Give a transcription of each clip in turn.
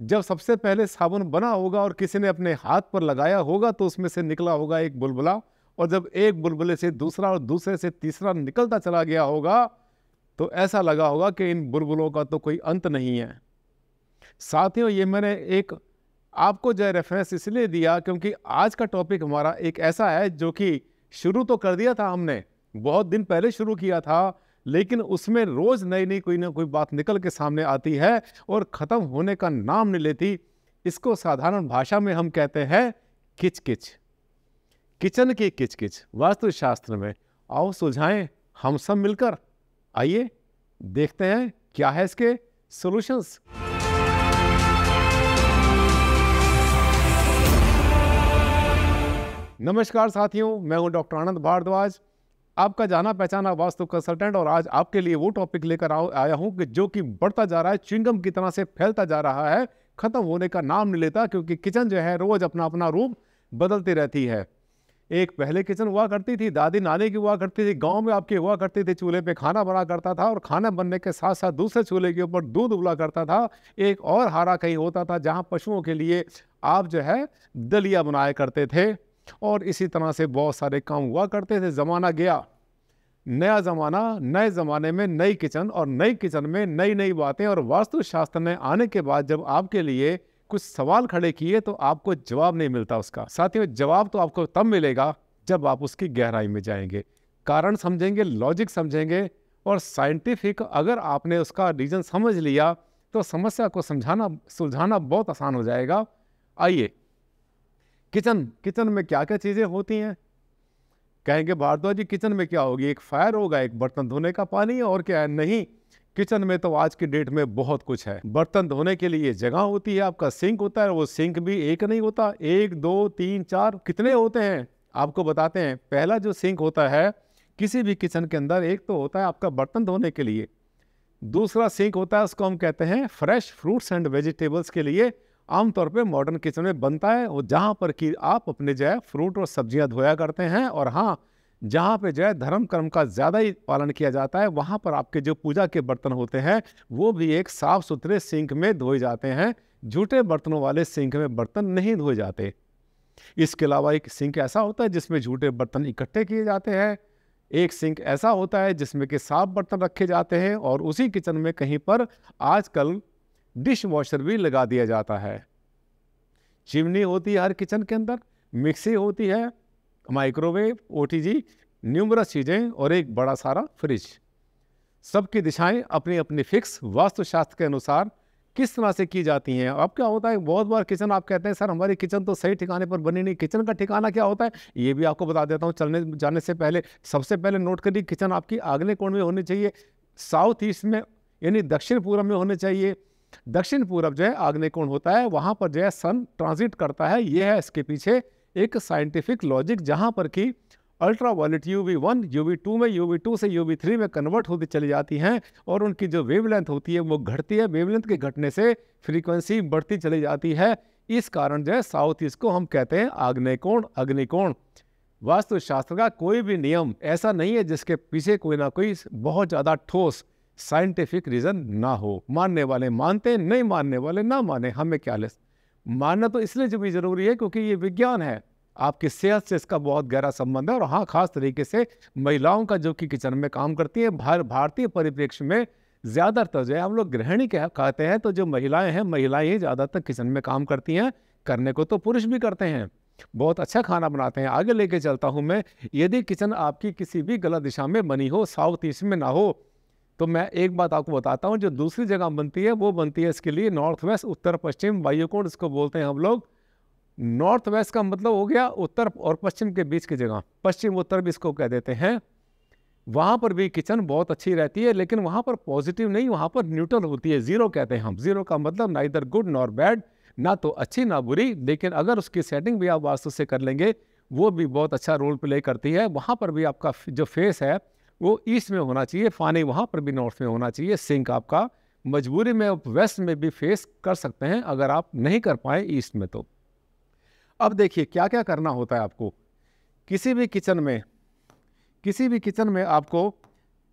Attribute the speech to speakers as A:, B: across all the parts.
A: जब सबसे पहले साबुन बना होगा और किसी ने अपने हाथ पर लगाया होगा तो उसमें से निकला होगा एक बुलबुला और जब एक बुलबुले से दूसरा और दूसरे से तीसरा निकलता चला गया होगा तो ऐसा लगा होगा कि इन बुलबुलों का तो कोई अंत नहीं है साथियों ये मैंने एक आपको जो रेफरेंस इसलिए दिया क्योंकि आज का टॉपिक हमारा एक ऐसा है जो कि शुरू तो कर दिया था हमने बहुत दिन पहले शुरू किया था लेकिन उसमें रोज़ नई नई कोई ना कोई बात निकल के सामने आती है और ख़त्म होने का नाम नहीं लेती इसको साधारण भाषा में हम कहते हैं किच किच किचन की किच किच वास्तुशास्त्र में आओ सुलझाएं हम सब मिलकर आइए देखते हैं क्या है इसके सॉल्यूशंस नमस्कार साथियों मैं हूं डॉक्टर आनंद भारद्वाज आपका जाना पहचाना वास्तु कंसल्टेंट और आज आपके लिए वो टॉपिक लेकर आया हूँ कि जो कि बढ़ता जा रहा है चिंगम की तरह से फैलता जा रहा है ख़त्म होने का नाम नहीं लेता क्योंकि किचन जो है रोज़ अपना अपना रूप बदलती रहती है एक पहले किचन हुआ करती थी दादी नानी की हुआ करती थी गांव में आपकी हुआ करती थी चूल्हे पे खाना बना करता था और खाना बनने के साथ साथ दूसरे चूल्हे के ऊपर दूध उबला करता था एक और हारा कहीं होता था जहां पशुओं के लिए आप जो है दलिया बनाया करते थे और इसी तरह से बहुत सारे काम हुआ करते थे ज़माना गया नया ज़माना नए ज़माने में नई किचन और नई किचन में नई नई बातें और वास्तुशास्त्र में आने के बाद जब आपके लिए कुछ सवाल खड़े किए तो आपको जवाब नहीं मिलता उसका साथियों जवाब तो आपको तब मिलेगा जब आप उसकी गहराई में जाएंगे कारण समझेंगे लॉजिक समझेंगे और साइंटिफिक अगर आपने उसका रीज़न समझ लिया तो समस्या को समझाना सुलझाना बहुत आसान हो जाएगा आइए किचन किचन में क्या क्या चीज़ें होती हैं कहेंगे भारद्वाज जी किचन में क्या होगी एक फायर होगा एक बर्तन धोने का पानी और क्या है नहीं किचन में तो आज की डेट में बहुत कुछ है बर्तन धोने के लिए जगह होती है आपका सिंक होता है वो सिंक भी एक नहीं होता एक दो तीन चार कितने होते हैं आपको बताते हैं पहला जो सिंक होता है किसी भी किचन के अंदर एक तो होता है आपका बर्तन धोने के लिए दूसरा सिंक होता है उसको हम कहते हैं फ्रेश फ्रूट्स एंड वेजिटेबल्स के लिए आमतौर पे मॉडर्न किचन में बनता है वो जहाँ पर कि आप अपने जो है फ्रूट और सब्जियाँ धोया करते हैं और हाँ जहाँ पे जो है धर्म कर्म का ज़्यादा ही पालन किया जाता है वहाँ पर आपके जो पूजा के बर्तन होते हैं वो भी एक साफ़ सुथरे सिंक में धोए जाते हैं झूठे बर्तनों वाले सिंक में बर्तन नहीं धोए जाते इसके अलावा एक सिंक ऐसा होता है जिसमें झूठे बर्तन इकट्ठे किए जाते हैं एक सिंक ऐसा होता है जिसमें कि साफ बर्तन रखे जाते हैं और उसी किचन में कहीं पर आजकल डिश वॉशर भी लगा दिया जाता है चिमनी होती है हर किचन के अंदर मिक्सी होती है माइक्रोवेव ओ टी न्यूमरस चीज़ें और एक बड़ा सारा फ्रिज सबकी दिशाएं अपनी अपनी फिक्स वास्तुशास्त्र के अनुसार किस तरह से की जाती हैं अब क्या होता है बहुत बार किचन आप कहते हैं सर हमारी किचन तो सही ठिकाने पर बनी नहीं किचन का ठिकाना क्या होता है ये भी आपको बता देता हूँ चलने जाने से पहले सबसे पहले नोट करिए किचन आपकी आगने कोण में होनी चाहिए साउथ ईस्ट में यानी दक्षिण पूर्व में होने चाहिए दक्षिण पूर्व जो है आग्नेय कोण होता है वहाँ पर जो है सन ट्रांजिट करता है ये है इसके पीछे एक साइंटिफिक लॉजिक जहाँ पर कि ultraviolet U V one U V two में यू वी टू से यू वी थ्री में कन्वर्ट होती चली जाती हैं और उनकी जो वेवलेंथ होती है वो घटती है वेवलेंथ के घटने से फ्रीक्वेंसी बढ़ती चली जाती है इस कारण जो है साउथ ईस्ट को हम कहते हैं आग्नेय कोण अग्निकोण वास्तुशास्त्र का कोई भी नियम ऐसा नहीं है जिसके पीछे कोई ना कोई बहुत ज़्यादा ठोस साइंटिफिक रीज़न ना हो मानने वाले मानते नहीं मानने वाले ना माने हमें क्या ले मानना तो इसलिए भी ज़रूरी है क्योंकि ये विज्ञान है आपकी सेहत से इसका बहुत गहरा संबंध है और हाँ खास तरीके से महिलाओं का जो कि किचन में काम करती है भार, भारतीय परिप्रेक्ष्य में ज़्यादातर तो जो है हम लोग गृहिणी कह कहते हैं तो जो महिलाएं हैं महिलाएं ही ज़्यादातर किचन में काम करती हैं करने को तो पुरुष भी करते हैं बहुत अच्छा खाना बनाते हैं आगे लेके चलता हूँ मैं यदि किचन आपकी किसी भी गलत दिशा में बनी हो साउथ ईस्ट में ना हो तो मैं एक बात आपको बताता हूँ जो दूसरी जगह बनती है वो बनती है इसके लिए नॉर्थ वेस्ट उत्तर पश्चिम वायुकोण इसको बोलते हैं हम लोग नॉर्थ वेस्ट का मतलब हो गया उत्तर और पश्चिम के बीच की जगह पश्चिम उत्तर भी इसको कह देते हैं वहाँ पर भी किचन बहुत अच्छी रहती है लेकिन वहाँ पर पॉजिटिव नहीं वहाँ पर न्यूट्रल होती है ज़ीरो कहते हैं हम ज़ीरो का मतलब ना इधर गुड नॉर बैड ना तो अच्छी ना बुरी लेकिन अगर उसकी सेटिंग भी आप वास्तु से कर लेंगे वो भी बहुत अच्छा रोल प्ले करती है वहाँ पर भी आपका जो फेस है वो ईस्ट में होना चाहिए पानी वहाँ पर भी नॉर्थ में होना चाहिए सिंक आपका मजबूरी में आप वेस्ट में भी फेस कर सकते हैं अगर आप नहीं कर पाए ईस्ट में तो अब देखिए क्या क्या करना होता है आपको किसी भी किचन में किसी भी किचन में आपको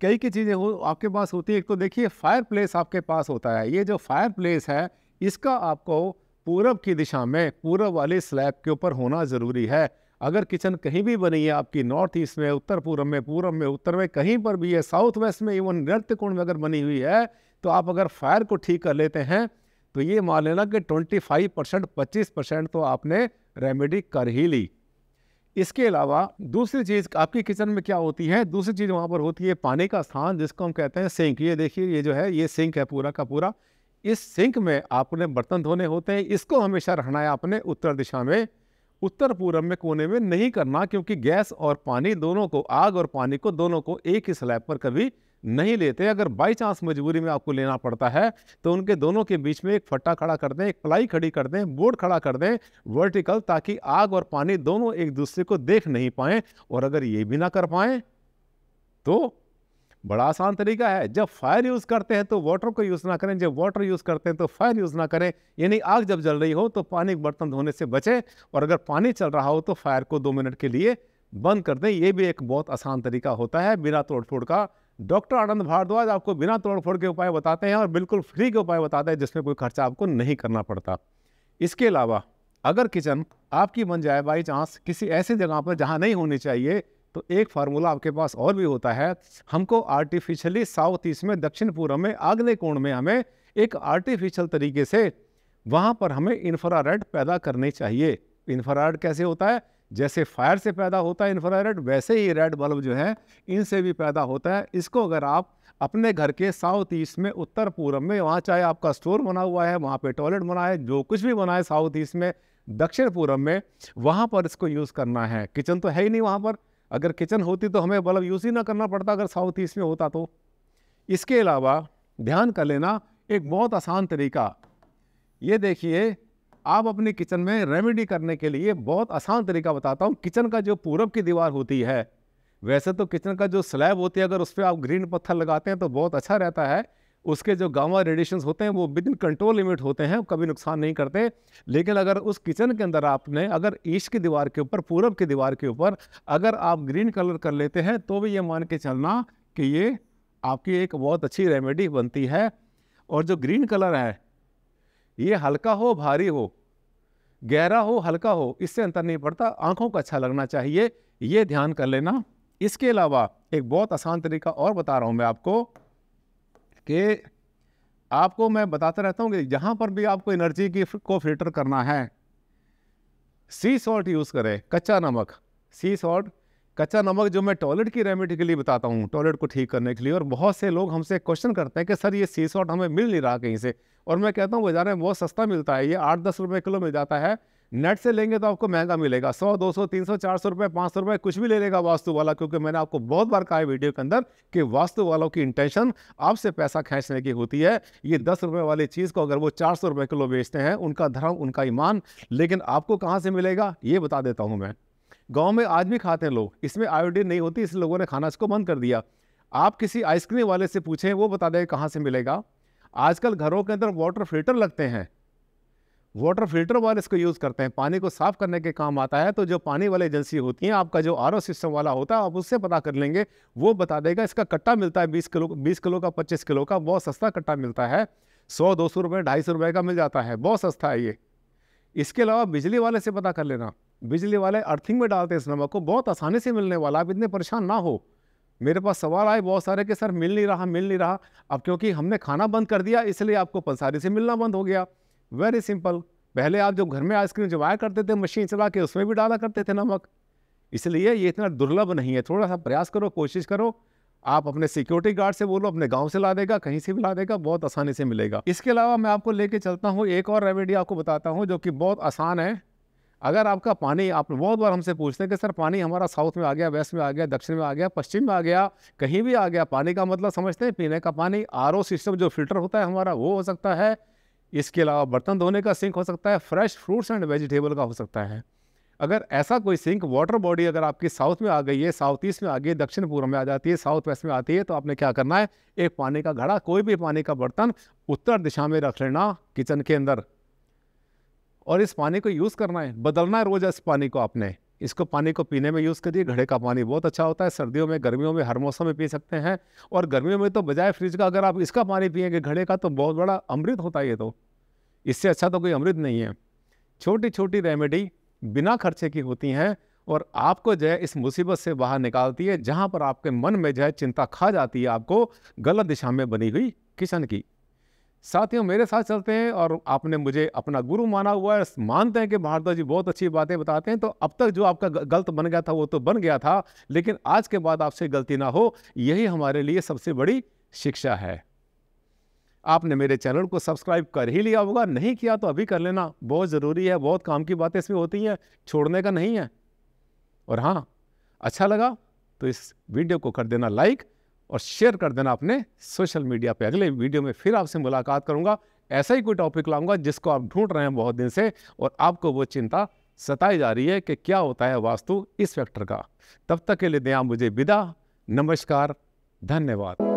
A: कई की चीज़ें हो आपके पास होती है एक तो देखिए फायर प्लेस आपके पास होता है ये जो फायर प्लेस है इसका आपको पूरब की दिशा में पूरब वाले स्लैब के ऊपर होना ज़रूरी है अगर किचन कहीं भी बनी है आपकी नॉर्थ ईस्ट में उत्तर पूर्व में पूर्व में उत्तर में कहीं पर भी है साउथ वेस्ट में इवन नृत्य कोण में अगर बनी हुई है तो आप अगर फायर को ठीक कर लेते हैं तो ये मान लेना कि ट्वेंटी फाइव परसेंट पच्चीस परसेंट तो आपने रेमेडी कर ही ली इसके अलावा दूसरी चीज़ आपकी किचन में क्या होती है दूसरी चीज़ वहाँ पर होती है पानी का स्थान जिसको हम कहते हैं सिंक ये देखिए ये जो है ये सिंक है पूरा का पूरा इस सिंक में आपने बर्तन धोने होते हैं इसको हमेशा रखना है आपने उत्तर दिशा में उत्तर पूर्व में कोने में नहीं करना क्योंकि गैस और पानी दोनों को आग और पानी को दोनों को एक ही स्लैब पर कभी नहीं लेते अगर बाई चांस मजबूरी में आपको लेना पड़ता है तो उनके दोनों के बीच में एक फट्टा खड़ा कर दें एक प्लाई खड़ी कर दें बोर्ड खड़ा कर दें वर्टिकल ताकि आग और पानी दोनों एक दूसरे को देख नहीं पाएं और अगर ये भी ना कर पाएं तो बड़ा आसान तरीका है जब फायर यूज़ करते हैं तो वाटर को यूज़ ना करें जब वाटर यूज़ करते हैं तो फायर यूज़ ना करें यानी आग जब जल रही हो तो पानी बर्तन धोने से बचें और अगर पानी चल रहा हो तो फायर को दो मिनट के लिए बंद कर दें ये भी एक बहुत आसान तरीका होता है बिना तोड़फोड़ का डॉक्टर आनंद भारद्वाज आपको बिना तोड़फोड़ के उपाय बताते हैं और बिल्कुल फ्री के उपाय बताते हैं जिसमें कोई खर्चा आपको नहीं करना पड़ता इसके अलावा अगर किचन आपकी बन जाए बाई चांस किसी ऐसी जगह पर जहाँ नहीं होनी चाहिए तो एक फार्मूला आपके पास और भी होता है हमको आर्टिफिशियली साउथ ईस्ट में दक्षिण पूर्व में अगले कोण में हमें एक आर्टिफिशियल तरीके से वहाँ पर हमें इन्फ्रारेड पैदा करने चाहिए इन्फ्रारेड कैसे होता है जैसे फायर से पैदा होता है इन्फ्रारेड वैसे ही रेड बल्ब जो है इनसे भी पैदा होता है इसको अगर आप अपने घर के साउथ ईस्ट में उत्तर पूर्व में वहाँ चाहे आपका स्टोर बना हुआ है वहाँ पे टॉयलेट बना है जो कुछ भी बना है साउथ ईस्ट में दक्षिण पूर्व में वहाँ पर इसको यूज़ करना है किचन तो है ही नहीं वहाँ पर अगर किचन होती तो हमें बल्ब मतलब यूज़ ही ना करना पड़ता अगर साउथ ईस्ट में होता तो इसके अलावा ध्यान कर लेना एक बहुत आसान तरीका ये देखिए आप अपने किचन में रेमेडी करने के लिए बहुत आसान तरीका बताता हूँ किचन का जो पूरब की दीवार होती है वैसे तो किचन का जो स्लैब होती है अगर उस पर आप ग्रीन पत्थर लगाते हैं तो बहुत अच्छा रहता है उसके जो गामा रेडिएशन होते हैं वो विद इन कंट्रोल लिमिट होते हैं कभी नुकसान नहीं करते लेकिन अगर उस किचन के अंदर आपने अगर ईस्ट की दीवार के ऊपर पूरब की दीवार के ऊपर अगर आप ग्रीन कलर कर लेते हैं तो भी ये मान के चलना कि ये आपकी एक बहुत अच्छी रेमेडी बनती है और जो ग्रीन कलर है ये हल्का हो भारी हो गहरा हो हल्का हो इससे अंतर नहीं पड़ता आँखों को अच्छा लगना चाहिए ये ध्यान कर लेना इसके अलावा एक बहुत आसान तरीका और बता रहा हूँ मैं आपको कि आपको मैं बताता रहता हूँ कि जहाँ पर भी आपको एनर्जी की को फिल्टर करना है सी सॉल्ट यूज़ करें कच्चा नमक सी सॉल्ट कच्चा नमक जो मैं टॉयलेट की रेमेडी के लिए बताता हूँ टॉयलेट को ठीक करने के लिए और बहुत से लोग हमसे क्वेश्चन करते हैं कि सर ये सी सॉल्ट हमें मिल नहीं रहा कहीं से और मैं कहता हूँ बाज़ार में बहुत सस्ता मिलता है ये आठ दस रुपये किलो मिल जाता है नेट से लेंगे तो आपको महंगा मिलेगा सौ दो सौ तीन सौ चार सौ रुपये पाँच सौ रुपये कुछ भी ले लेगा वास्तु वाला क्योंकि मैंने आपको बहुत बार कहा है वीडियो के अंदर कि वास्तु वालों की इंटेंशन आपसे पैसा खींचने की होती है ये दस रुपये वाली चीज़ को अगर वो चार सौ रुपये किलो बेचते हैं उनका धर्म उनका ईमान लेकिन आपको कहाँ से मिलेगा ये बता देता हूँ मैं गाँव में आज भी खाते हैं लोग इसमें आयोडीन नहीं होती इसलिए लोगों ने खाना इसको बंद कर दिया आप किसी आइसक्रीम वाले से पूछें वो बता दें कहाँ से मिलेगा आजकल घरों के अंदर वाटर फिल्टर लगते हैं वाटर फिल्टर वाले इसको यूज़ करते हैं पानी को साफ़ करने के काम आता है तो जो पानी वाली एजेंसी होती है आपका जो आर सिस्टम वाला होता है आप उससे पता कर लेंगे वो बता देगा इसका कट्टा मिलता है बीस किलो बीस किलो का पच्चीस किलो का बहुत सस्ता कट्टा मिलता है सौ दो सौ रुपये ढाई सौ रुपये का मिल जाता है बहुत सस्ता है ये इसके अलावा बिजली वाले से पता कर लेना बिजली वाले अर्थिंग में डालते हैं इस नमक को बहुत आसानी से मिलने वाला आप इतने परेशान ना हो मेरे पास सवाल आए बहुत सारे कि सर मिल नहीं रहा मिल नहीं रहा अब क्योंकि हमने खाना बंद कर दिया इसलिए आपको पंसारी से मिलना बंद हो गया वेरी सिंपल पहले आप जब घर में आइसक्रीम जमाया करते थे मशीन चला के उसमें भी डाला करते थे नमक इसलिए ये इतना दुर्लभ नहीं है थोड़ा सा प्रयास करो कोशिश करो आप अपने सिक्योरिटी गार्ड से बोलो अपने गांव से ला देगा कहीं से भी ला देगा बहुत आसानी से मिलेगा इसके अलावा मैं आपको लेके चलता हूँ एक और रेमेडी आपको बताता हूँ जो कि बहुत आसान है अगर आपका पानी आप बहुत बार हमसे पूछते हैं कि सर पानी हमारा साउथ में आ गया वेस्ट में आ गया दक्षिण में आ गया पश्चिम में आ गया कहीं भी आ गया पानी का मतलब समझते हैं पीने का पानी आर सिस्टम जो फिल्टर होता है हमारा वो हो सकता है इसके अलावा बर्तन धोने का सिंक हो सकता है फ्रेश फ्रूट्स एंड वेजिटेबल का हो सकता है अगर ऐसा कोई सिंक वाटर बॉडी अगर आपकी साउथ में आ गई है साउथ ईस्ट में आ गई है दक्षिण पूर्व में आ जाती है साउथ वेस्ट में आती है तो आपने क्या करना है एक पानी का घड़ा कोई भी पानी का बर्तन उत्तर दिशा में रख लेना किचन के अंदर और इस पानी को यूज़ करना है बदलना है रोज़ इस पानी को आपने इसको पानी को पीने में यूज़ करिए घड़े का पानी बहुत अच्छा होता है सर्दियों में गर्मियों में हर मौसम में पी सकते हैं और गर्मियों में तो बजाय फ्रिज का अगर आप इसका पानी पिएंगे घड़े का तो बहुत बड़ा अमृत होता है ये तो इससे अच्छा तो कोई अमृत नहीं है छोटी छोटी रेमेडी बिना खर्चे की होती हैं और आपको जो है इस मुसीबत से बाहर निकालती है जहाँ पर आपके मन में जो है चिंता खा जाती है आपको गलत दिशा में बनी हुई किचन की साथियों मेरे साथ चलते हैं और आपने मुझे अपना गुरु माना हुआ है मानते हैं कि भारद्वाज जी बहुत अच्छी बातें बताते हैं तो अब तक जो आपका गलत बन गया था वो तो बन गया था लेकिन आज के बाद आपसे गलती ना हो यही हमारे लिए सबसे बड़ी शिक्षा है आपने मेरे चैनल को सब्सक्राइब कर ही लिया होगा नहीं किया तो अभी कर लेना बहुत ज़रूरी है बहुत काम की बातें इसमें होती हैं छोड़ने का नहीं है और हाँ अच्छा लगा तो इस वीडियो को कर देना लाइक और शेयर कर देना अपने सोशल मीडिया पे अगले वीडियो में फिर आपसे मुलाकात करूंगा ऐसा ही कोई टॉपिक लाऊंगा जिसको आप ढूंढ रहे हैं बहुत दिन से और आपको वो चिंता सताई जा रही है कि क्या होता है वास्तु इस फैक्टर का तब तक के लिए दें आप मुझे विदा नमस्कार धन्यवाद